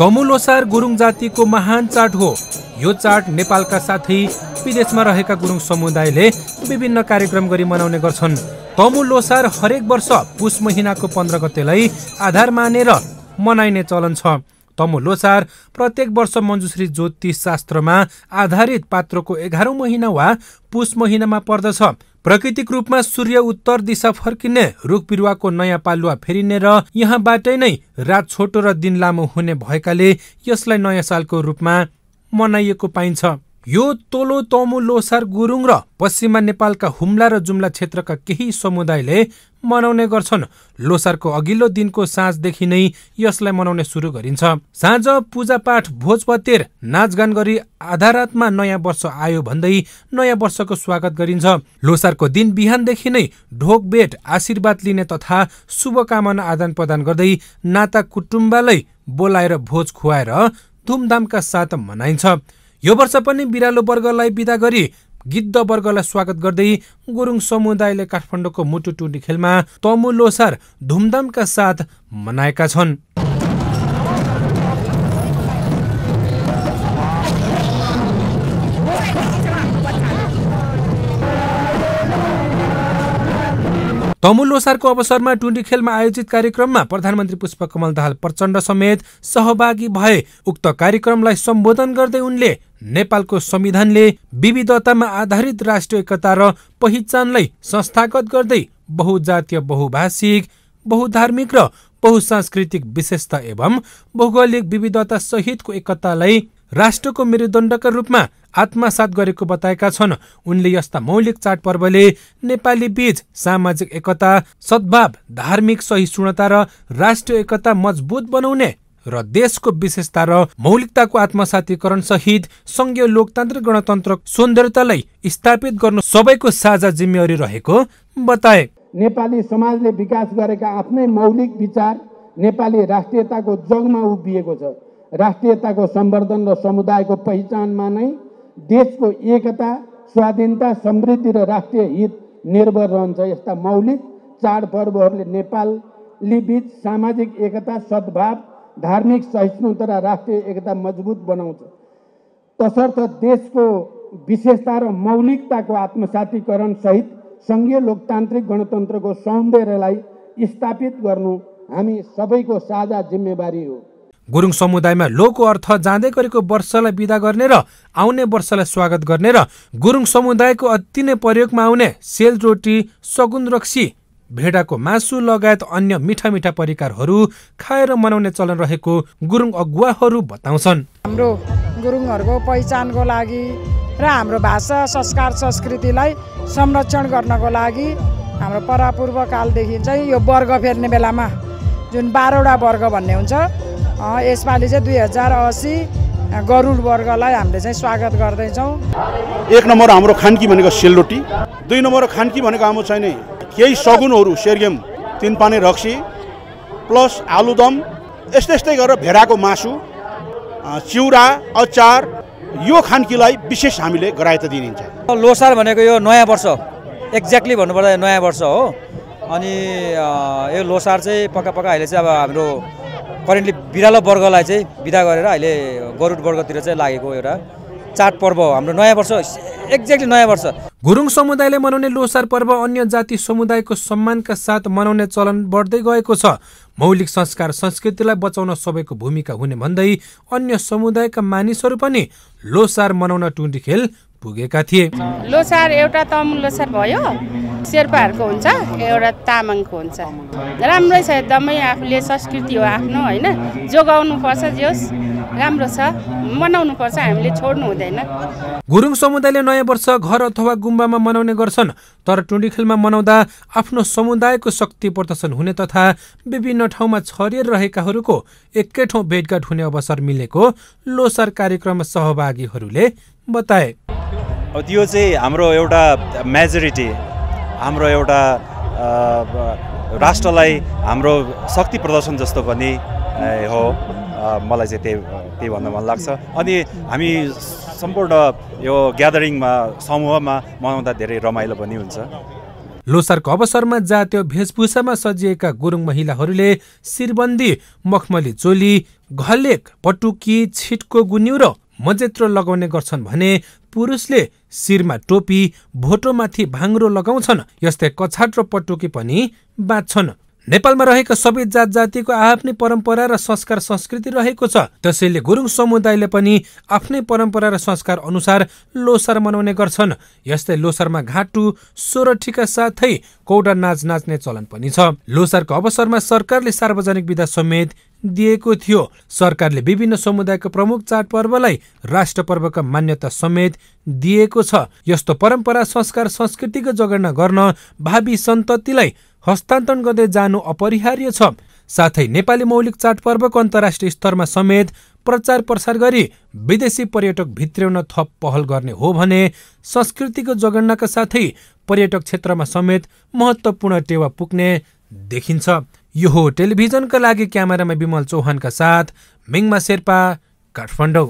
तमु लोसार गुरुङ जातिको महान चाड हो यो चाट नेपालका साथै विदेशमा रहेका गुरुङ समुदायले विभिन्न कार्यक्रम गरी मनाउने गर्छन् तमु लोसार हरेक वर्ष पुष महिनाको पन्ध्र गतेलाई आधार मानेर मनाइने चलन छ तमु लोसार प्रत्येक वर्ष मञ्जुश्री ज्योतिष शास्त्रमा आधारित पात्रको एघारौँ महिना वा पुष महिनामा पर्दछ प्राकृतिक रूपमा सूर्य उत्तर दिशा फर्किने रुख बिरुवाको नयाँ पालुवा फेरिने र यहाँबाटै नै रात छोटो र दिन लामो हुने भएकाले यसलाई नयाँ सालको रूपमा मनाइएको पाइन्छ यो तोलो तोमु लोसार गुरुङ र पश्चिमा नेपालका हुम्ला र जुम्ला क्षेत्रका केही समुदायले मनाउने गर्छन् लोसारको अघिल्लो दिनको साँझदेखि नै यसलाई मनाउने सुरु गरिन्छ साँझ पूजापाठ भोजपतेर नाचगान गरी आधा रातमा नयाँ वर्ष आयो भन्दै नयाँ वर्षको स्वागत गरिन्छ लोसारको दिन बिहानदेखि नै ढोक भेट आशीर्वाद लिने तथा शुभकामना आदान प्रदान गर्दै नाता कुटुम्बालाई बोलाएर भोज खुवाएर धुमधामका साथ मनाइन्छ यो वर्ष पनि बिरालो वर्गलाई विदा गरी गिद्ध वर्गलाई स्वागत गर्दै गुरुङ समुदायले काठमाडौँको मुटु टुन्डी खेलमा तमु लोसार धुमधामका साथ मनाएका छन् तमुल लोसारको अवसरमा टुन्डी खेलमा आयोजित कार्यक्रममा प्रधानमन्त्री पुष्पकमल दाहाल प्रचण्ड समेत सहभागी भए उक्त कार्यक्रमलाई सम्बोधन गर्दै उनले नेपालको संविधानले विविधतामा आधारित राष्ट्रिय एकता र पहिचानलाई संस्थागत गर्दै बहुजातीय बहुभाषिक बहुधार्मिक र बहुसांस्कृतिक विशेषता एवं भौगोलिक विविधता सहितको एकतालाई राष्ट्रको मेरुदण्डका रूपमा आत्मसात गरेको बताएका छन् उनले यस्ता मौलिक चाडपर्वले नेपाली बीच सामाजिक एकता सद्भाव धार्मिक सहिष्णुता र राष्ट्रिय एकता मजबुत बनाउने र देशको विशेषता र मौलिकताको आत्मसातीकरण सहित संघीय लोकतान्त्रिक गणतन्त्र सुन्दरतालाई स्थापित गर्नु सबैको साझा जिम्मेवारी रहेको बताए नेपाली समाजले विकास गरेका आफ्नै मौलिक विचार नेपाली राष्ट्रियताको जगमा उभिएको छ राष्ट्रियताको सम्वर्धन र समुदायको पहिचानमा नै देशको एकता स्वाधीनता समृद्धि र राष्ट्रिय हित निर्भर रहन्छ यस्ता मौलिक चाडपर्वहरूले नेपाली बिच सामाजिक एकता सद्भाव धार्मिक सहिष्णुता र राष्ट्रिय एकता मजबुत बनाउँछ तसर्थ देशको विशेषता र मौलिकताको आत्मसातीकरण सहित सङ्घीय लोकतान्त्रिक गणतन्त्रको सौन्दर्यलाई स्थापित गर्नु हामी सबैको साझा जिम्मेवारी हो गुरुङ समुदायमा लोको अर्थ जाँदै गरेको वर्षलाई विदा गर्ने र आउने वर्षलाई स्वागत गर्ने र गुरुङ समुदायको अति नै प्रयोगमा आउने सेलरोटी सगुन रक्सी भेडाको मासु लगायत अन्य मिठा मिठा परिकारहरू खाएर मनाउने चलन रहेको गुरुङ अगुवाहरू बताउँछन् हाम्रो गुरुङहरूको पहिचानको लागि र हाम्रो भाषा संस्कार संस्कृतिलाई संरक्षण गर्नको लागि हाम्रो परापूर्वकालदेखि चाहिँ यो वर्ग फेर्ने बेलामा जुन बाह्रवटा वर्ग भन्ने हुन्छ यसपालि चाहिँ दुई हजार असी गरुड वर्गलाई हामीले चाहिँ स्वागत गर्दैछौँ एक नम्बर हाम्रो खानकी भनेको सेलरोटी दुई नम्बर खानकी भनेको हाम्रो छैन केही सगुनहरू सेरगेम तिन पानी रक्सी प्लस आलुदम यस्तै यस्तै गरेर भेडाको मासु चिउरा अचार यो खानकीलाई विशेष हामीले त दिइन्छ लोसार भनेको यो नयाँ वर्ष एक्ज्याक्टली भन्नुपर्दा नयाँ वर्ष हो अनि यो लोसार चाहिँ पक्का पक्का अहिले चाहिँ अब हाम्रो करेन्टली बिरालो वर्गलाई चाहिँ विदा गरेर अहिले गरुड वर्गतिर चाहिँ लागेको एउटा चाडपर्व हो हाम्रो नयाँ वर्ष एक्ज्याक्टली नयाँ वर्ष गुरुङ समुदायले मनाउने लोसार पर्व अन्य जाति समुदायको सम्मानका साथ मनाउने चलन बढ्दै गएको छ मौलिक संस्कार संस्कृतिलाई बचाउन सबैको भूमिका हुने भन्दै अन्य समुदायका मानिसहरू पनि लोसार मनाउन टुन्डी खेल पुगेका थिए लोसार एउटा तमुल लोसार भयो शेर्पाहरूको हुन्छ एउटा तामाङको हुन्छ राम्रै छ एकदमै आफूले संस्कृति हो आफ्नो होइन जोगाउनुपर्छ जोस् राम्रो छ मनाउनुपर्छ हामीले छोड्नु हुँदैन गुरुङ समुदायले नयाँ वर्ष घर अथवा गुम्बामा मनाउने गर्छन् तर टुन्डी खेलमा मनाउँदा आफ्नो समुदायको शक्ति प्रदर्शन हुने तथा विभिन्न ठाउँमा छरिएर रहेकाहरूको एकै ठाउँ भेटघाट हुने अवसर मिलेको लोसार कार्यक्रममा सहभागीहरूले बताए अब त्यो चाहिँ हाम्रो एउटा मेजोरिटी हाम्रो एउटा राष्ट्रलाई हाम्रो शक्ति प्रदर्शन जस्तो पनि हो मलाई चाहिँ त्यही त्यही भन्न मन लाग्छ अनि हामी सम्पूर्ण यो ग्यादरिङमा समूहमा मनाउँदा धेरै रमाइलो पनि हुन्छ लोसारको अवसरमा जातीय भेषभूषामा सजिएका गुरुङ महिलाहरूले शिरबन्दी मखमली चोली घलेक पटुकी छिटको गुन्यु र मजेत्रो लगाउने गर्छन् भने पुरुषले शिरमा टोपी भोटोमाथि भाङ्रो लगाउँछन् यस्तै कछाट र पटुकी पनि बाँच्छन् नेपालमा रहेका सबै जात जातिको आफ्नै परम्परा र संस्कार संस्कृति रहेको छ त्यसैले गुरुङ समुदायले पनि आफ्नै परम्परा र संस्कार अनुसार लोसार मनाउने गर्छन् यस्तै लोसारमा घाटु सोरठीका साथै कौडा नाच नाच्ने चलन पनि छ लोसारको अवसरमा सरकारले सार्वजनिक विधा समेत दिएको थियो सरकारले विभिन्न समुदायको प्रमुख चाडपर्वलाई राष्ट्र पर्वका मान्यता समेत दिएको छ यस्तो परम्परा संस्कार संस्कृतिको जगेर्ना गर्न भावी सन्ततिलाई हस्तान्तरण गर्दै जानु अपरिहार्य छ साथै नेपाली मौलिक चाडपर्वको अन्तर्राष्ट्रिय स्तरमा समेत प्रचार प्रसार गरी विदेशी पर्यटक भित्र्याउन थप पहल गर्ने हो भने संस्कृतिको जगन्नाका साथै पर्यटक क्षेत्रमा समेत महत्त्वपूर्ण टेवा पुग्ने देखिन्छ यो हो टेलिभिजनका लागि क्यामेरामा विमल चौहानका साथ मिङमा शेर्पा काठमाडौँ